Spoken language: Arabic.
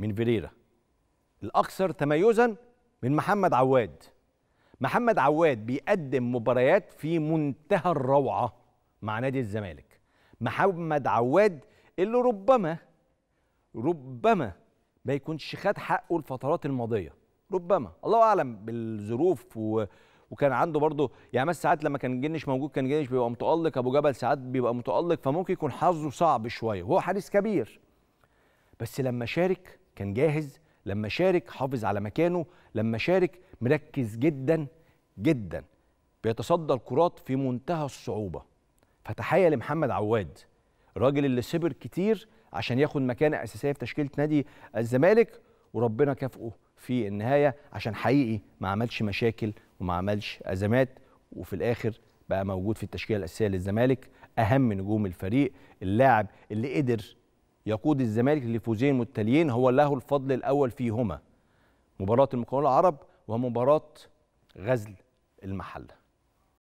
من فيريرا الاكثر تميزا من محمد عواد محمد عواد بيقدم مباريات في منتهى الروعه مع نادي الزمالك محمد عواد اللي ربما ربما ما يكونش خد حقه الفترات الماضيه ربما الله اعلم بالظروف و... وكان عنده برضه يعني مثلا ساعات لما كان جنش موجود كان جنش بيبقى متالق ابو جبل ساعات بيبقى متالق فممكن يكون حظه صعب شويه وهو حارس كبير بس لما شارك كان جاهز لما شارك حافظ على مكانه لما شارك مركز جدا جدا بيتصدى الكرات في منتهى الصعوبة فتحية لمحمد عواد الراجل اللي صبر كتير عشان ياخد مكانة أساسية في تشكيلة نادي الزمالك وربنا كافئه في النهاية عشان حقيقي ما عملش مشاكل وما عملش أزمات وفي الآخر بقى موجود في التشكيلة الأساسية للزمالك أهم نجوم الفريق اللاعب اللي قدر يقود الزمالك لفوزين متتاليين هو له الفضل الأول فيهما مباراة المكون العرب ومباراة غزل المحله